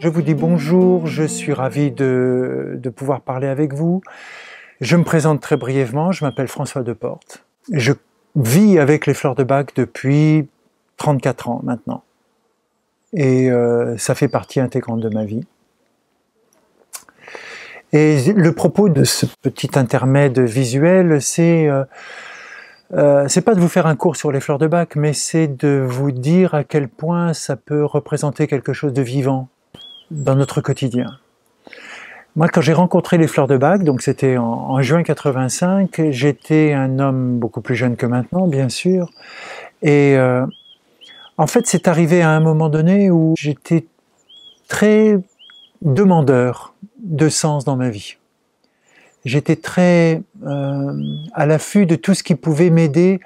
Je vous dis bonjour, je suis ravi de, pouvoir parler avec vous. Je me présente très brièvement, je m'appelle François Deporte. Je vis avec les fleurs de bac depuis 34 ans maintenant. Et euh, ça fait partie intégrante de ma vie. Et le propos de ce petit intermède visuel, c'est euh, euh, c'est pas de vous faire un cours sur les fleurs de bac, mais c'est de vous dire à quel point ça peut représenter quelque chose de vivant, dans notre quotidien. Moi, quand j'ai rencontré les fleurs de bac, donc c'était en, juin 85, j'étais un homme beaucoup plus jeune que maintenant, bien sûr. Et euh, en fait, c'est arrivé à un moment donné où j'étais très demandeur de sens dans ma vie. J'étais très euh, à l'affût de tout ce qui pouvait m'aider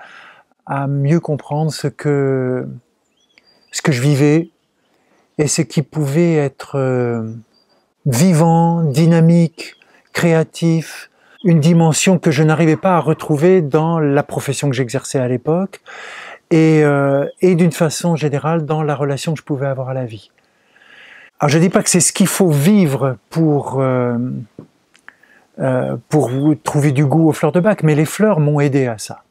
à mieux comprendre ce que, ce que je vivais, et ce qui pouvait être euh, vivant, dynamique, créatif, une dimension que je n'arrivais pas à retrouver dans la profession que j'exerçais à l'époque et, euh, d'une façon générale dans la relation que je pouvais avoir à la vie. Alors je ne dis pas que c'est ce qu'il faut vivre pour, euh, pour trouver du goût aux fleurs de bac, mais les fleurs m'ont aidé à ça.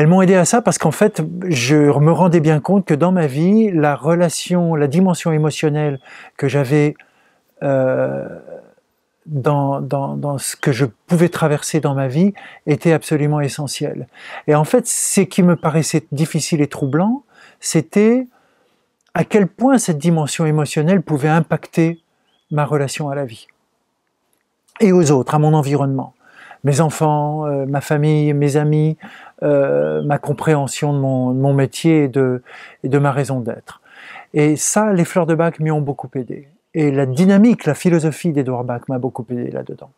Elles m'ont aidé à ça parce qu'en fait, je me rendais bien compte que dans ma vie, la relation, la dimension émotionnelle que j'avais euh, dans, ce que je pouvais traverser dans ma vie était absolument essentielle. Et en fait, ce qui me paraissait difficile et troublant, c'était à quel point cette dimension émotionnelle pouvait impacter ma relation à la vie et aux autres, à mon environnement mes enfants, euh, ma famille, mes amis, euh, ma compréhension de mon, métier et de, ma raison d'être. Et ça, les fleurs de Bach m'y ont beaucoup aidé. Et la dynamique, la philosophie d'Edouard Bach m'a beaucoup aidé là-dedans.